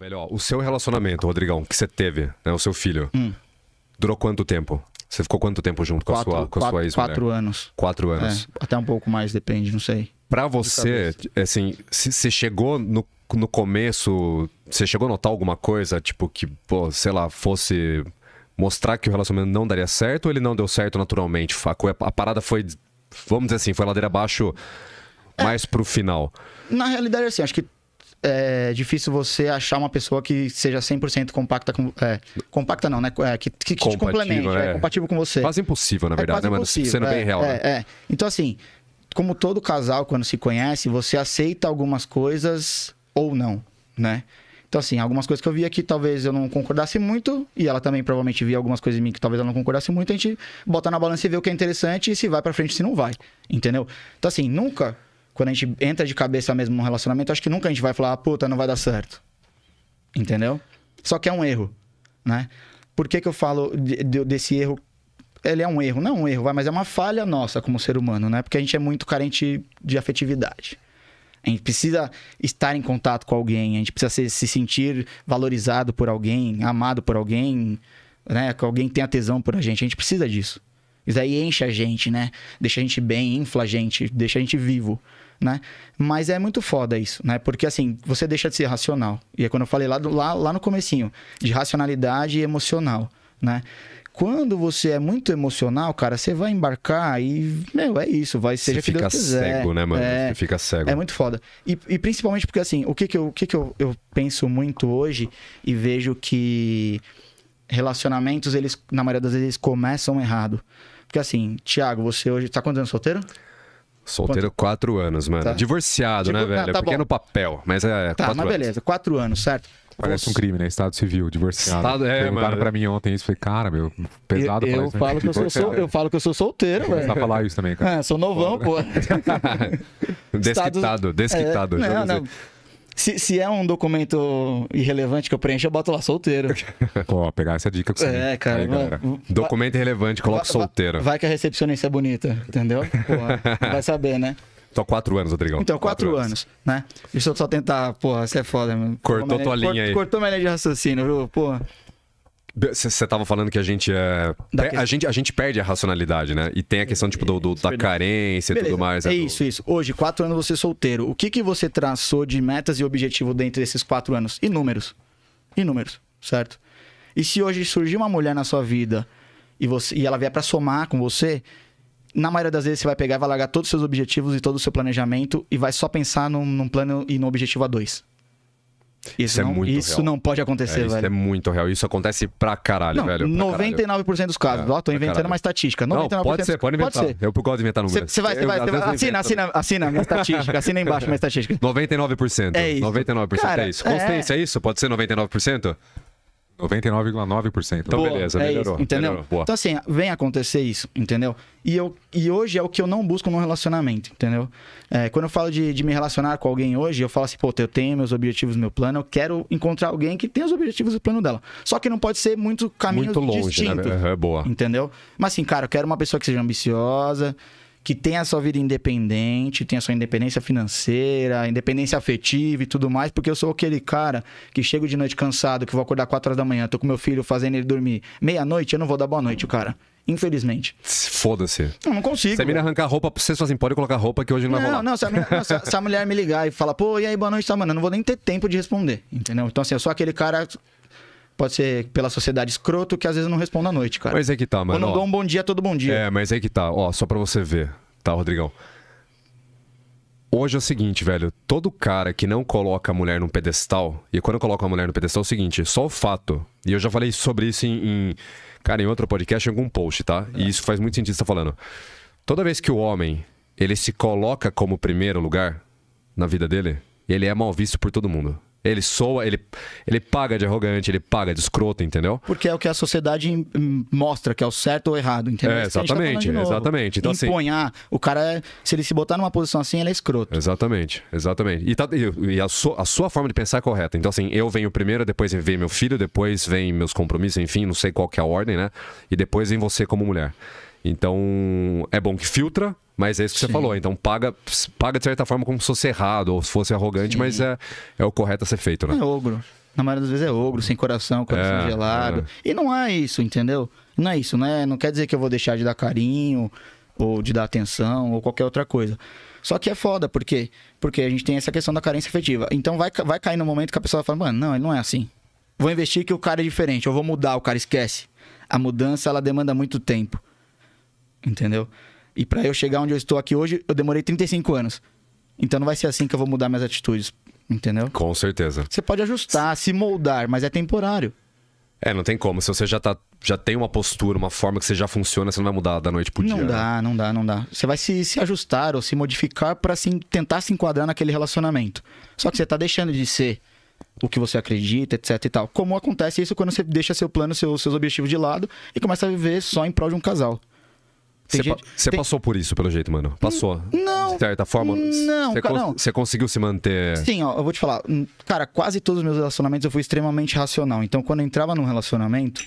Velho, ó, o seu relacionamento, Rodrigão, que você teve, né, o seu filho, hum. durou quanto tempo? Você ficou quanto tempo junto com quatro, a sua, com quatro, a sua ex Quatro anos. Quatro é, anos. É, até um pouco mais, depende, não sei. Pra você, assim, você chegou no, no começo, você chegou a notar alguma coisa, tipo, que, pô, sei lá, fosse mostrar que o relacionamento não daria certo ou ele não deu certo naturalmente? A, a parada foi, vamos dizer assim, foi ladeira abaixo é, mais pro final. Na realidade, assim, acho que é difícil você achar uma pessoa que seja 100% compacta com... É, compacta não, né? É, que, que, que te complemente, é, é. compatível com você. Quase impossível, na é verdade, né, mano? Sendo bem é, real, né? É, Então, assim, como todo casal, quando se conhece, você aceita algumas coisas ou não, né? Então, assim, algumas coisas que eu via que talvez eu não concordasse muito, e ela também provavelmente via algumas coisas em mim que talvez ela não concordasse muito, a gente bota na balança e vê o que é interessante e se vai pra frente, se não vai. Entendeu? Então, assim, nunca quando a gente entra de cabeça mesmo num relacionamento, acho que nunca a gente vai falar, puta, não vai dar certo. Entendeu? Só que é um erro, né? Por que, que eu falo de, de, desse erro? Ele é um erro, não é um erro, vai, mas é uma falha nossa como ser humano, né? Porque a gente é muito carente de afetividade. A gente precisa estar em contato com alguém, a gente precisa se, se sentir valorizado por alguém, amado por alguém, né? Que alguém tenha tesão por a gente. A gente precisa disso. Isso aí enche a gente, né? Deixa a gente bem, infla a gente, deixa a gente vivo, né? Mas é muito foda isso, né? Porque assim, você deixa de ser racional. E é quando eu falei lá, do, lá, lá no comecinho, de racionalidade e emocional, né? Quando você é muito emocional, cara, você vai embarcar e, meu, é isso, vai ser. Você fica cego, né, mano? É, você fica cego. É muito foda. E, e principalmente porque, assim, o que que, eu, o que, que eu, eu penso muito hoje e vejo que relacionamentos, eles, na maioria das vezes, começam errado. Porque assim, Thiago, você hoje tá quantos anos solteiro? Solteiro Quanto? quatro anos, mano. Tá. Divorciado, tipo, né, velho? Não, ah, tá Porque bom. é no papel, mas é tá, quatro mas beleza, anos. quatro anos, certo? Parece um crime, né? Estado civil, divorciado. Estado, é, Perguntaram mano. pra mim ontem isso. Falei, cara, meu, pesado eu, eu né? falo que eu, sou, eu falo que eu sou solteiro, velho. Você tá falar isso também, cara. É, sou novão, pô. desquitado, desquitado. É, não, não. Se, se é um documento irrelevante que eu preencho, eu boto lá solteiro. Pô, pegar essa dica com você. É, cara. Aí, vai, documento vai, irrelevante, coloca solteiro. Vai, que a recepcionista é bonita, entendeu? Pô, vai saber, né? Tô há quatro anos, Rodrigão. Então, quatro, quatro anos. anos, né? Deixa eu só tentar, porra, você é foda, mano. Cortou tua linha aí. Cortou minha linha de raciocínio, viu? Porra. Você tava falando que a gente é. A gente, a gente perde a racionalidade, né? E tem a questão, tipo, do, do da carência Beleza. e tudo mais. Né, é, é isso, isso. Hoje, quatro anos você solteiro. O que, que você traçou de metas e objetivo dentro desses quatro anos? Inúmeros. números. números, certo? E se hoje surgir uma mulher na sua vida e, você, e ela vier para somar com você, na maioria das vezes você vai pegar e vai largar todos os seus objetivos e todo o seu planejamento e vai só pensar num, num plano e no objetivo a dois. Isso, isso é não, muito isso real. não pode acontecer, é, isso velho. Isso é muito real. Isso acontece pra caralho, não, velho. Pra 99% caralho. dos casos. É, Ó, tô inventando caralho. uma estatística. 99% não, pode ser, pode inventar. Pode ser. Eu gosto de inventar números. Você vai, você vai. Assina, assina, assina minha estatística. Assina embaixo minha estatística. 99%. É isso. 99% é Cara, é isso. Constância, é... é isso? Pode ser 99%? 99,9%. Então, Boa, beleza, é melhorou. Isso, entendeu? Melhorou. Então, assim, vem acontecer isso, entendeu? E, eu, e hoje é o que eu não busco num relacionamento, entendeu? É, quando eu falo de, de, me relacionar com alguém hoje, eu falo assim, pô, eu tenho meus objetivos, meu plano, eu quero encontrar alguém que tem os objetivos e o plano dela. Só que não pode ser muito caminho muito longe, né? distinto. Né? É boa. Entendeu? Mas assim, cara, eu quero uma pessoa que seja ambiciosa, que tem a sua vida independente, tem a sua independência financeira, independência afetiva e tudo mais, porque eu sou aquele cara que chego de noite cansado, que vou acordar 4 horas da manhã, tô com meu filho fazendo ele dormir meia-noite, eu não vou dar boa noite, o cara. Infelizmente. Foda-se. Eu não consigo. Se a arrancar roupa pra você, assim, pode colocar roupa que hoje não, não vai rolar. Não, se a, minha, não se, a, se a, mulher me ligar e falar, pô, e aí, boa noite, tá, mano? Eu não vou nem ter tempo de responder, entendeu? Então, assim, eu sou aquele cara pode ser pela sociedade escroto, que às vezes não responde à noite, cara. Mas é que tá, mano. Quando não dou um bom dia, todo bom dia. É, mas é que tá. Ó, só pra você ver, tá, Rodrigão? Hoje é o seguinte, velho. Todo cara que não coloca a mulher num pedestal, e quando coloca a mulher no pedestal é o seguinte, só o fato, e eu já falei sobre isso em, em cara, em outro podcast, em algum post, tá? É. E isso faz muito sentido você tá falando. Toda vez que o homem, ele se coloca como primeiro lugar na vida dele, ele é mal visto por todo mundo. Ele soa, ele, ele paga de arrogante, ele paga de escroto, entendeu? Porque é o que a sociedade hum, mostra, que é o certo ou errado, entendeu? É, tá exatamente, tá exatamente. Então, Empunhar, assim, Imponhar, ah, o cara, é, se ele se botar numa posição assim, ele é escroto. Exatamente, exatamente. E, tá, e, e a, so, a, sua forma de pensar é correta. Então, assim, eu venho primeiro, depois vem meu filho, depois vem meus compromissos, enfim, não sei qual que é a ordem, né? E depois vem você como mulher. Então, é bom que filtra, mas é isso que Sim. você falou. Então paga, paga de certa forma como se fosse errado ou se fosse arrogante, Sim. mas é, é o correto a ser feito, né? É ogro. Na maioria das vezes é ogro, sem coração, coração é, gelado. É. E não é isso, entendeu? Não é isso, né? Não quer dizer que eu vou deixar de dar carinho ou de dar atenção ou qualquer outra coisa. Só que é foda, por quê? Porque a gente tem essa questão da carência afetiva. Então vai, vai cair no momento que a pessoa fala, mano, não, ele não é assim. Vou investir que o cara é diferente, eu vou mudar, o cara esquece. A mudança, ela demanda muito tempo. Entendeu? E para eu chegar onde eu estou aqui hoje, eu demorei 35 anos. Então não vai ser assim que eu vou mudar minhas atitudes, entendeu? Com certeza. Você pode ajustar, se moldar, mas é temporário. É, não tem como. Se você já, tá, já tem uma postura, uma forma que você já funciona, você não vai mudar da noite pro não dia. Não né? dá, né? não dá, não dá. Você vai se, se ajustar ou se modificar para assim tentar se enquadrar naquele relacionamento. Só que você tá deixando de ser o que você acredita, etc e tal. Como acontece isso quando você deixa seu plano, seu, seus objetivos de lado e começa a viver só em prol de um casal. Você pa, tem... passou por isso, pelo jeito, mano? Passou? Não. De certa forma? Não, Você cara, Você conseguiu se manter. Sim, ó, eu vou te falar. Hum, cara, quase todos os meus relacionamentos eu fui extremamente racional. Então, quando eu entrava num relacionamento,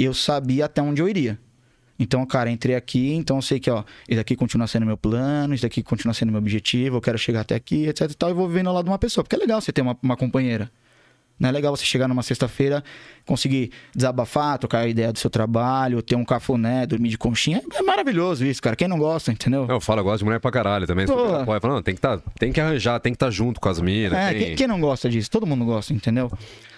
eu sabia até onde eu iria. Então, cara, entrei aqui, então eu sei que, ó, isso aqui continua sendo meu plano, isso aqui continua sendo meu objetivo, eu quero chegar até aqui, etc e tal, e vou vivendo ao lado de uma pessoa. Porque é legal você ter uma, uma companheira. Não é legal você chegar numa sexta-feira, conseguir desabafar, trocar a ideia do seu trabalho, ter um cafuné, dormir de conchinha. É maravilhoso isso, cara. Quem não gosta, entendeu? Eu falo, eu gosto de mulher pra caralho também. Pô. Apoia, falo, não, tem que, tá, tem que arranjar, tem que estar tá junto com as minas. É, tem... quem, quem, não gosta disso? Todo mundo gosta, entendeu?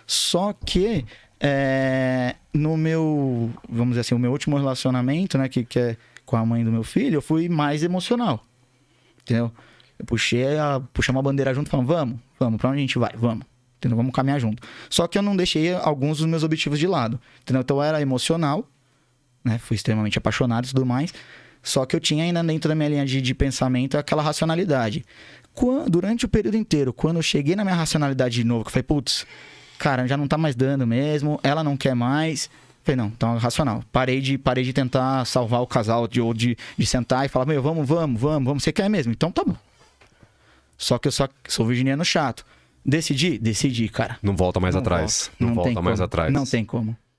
Só que é, no meu, vamos dizer assim, o meu último relacionamento, né, que, que é com a mãe do meu filho, eu fui mais emocional, entendeu? Eu puxei, a, puxei uma bandeira junto, falando, vamos, vamos, pra onde a gente vai? Vamos entendeu? Vamos caminhar junto. Só que eu não deixei alguns dos meus objetivos de lado, entendeu? Então eu era emocional, né? Fui extremamente apaixonado e tudo mais. Só que eu tinha ainda dentro da minha linha de, de pensamento aquela racionalidade. Quando, durante o período inteiro, quando eu cheguei na minha racionalidade de novo, que eu falei, putz, cara, já não tá mais dando mesmo, ela não quer mais. falei, não, então racional. Parei de, parei de tentar salvar o casal, de, ou de, de sentar e falar, meu, vamos, vamos, vamos, vamos, você quer mesmo? Então tá bom. Só que eu só sou virginiano chato. Decidi? Decidi, cara. Não volta mais não atrás. Volta. Não, não volta mais como. atrás. Não tem como.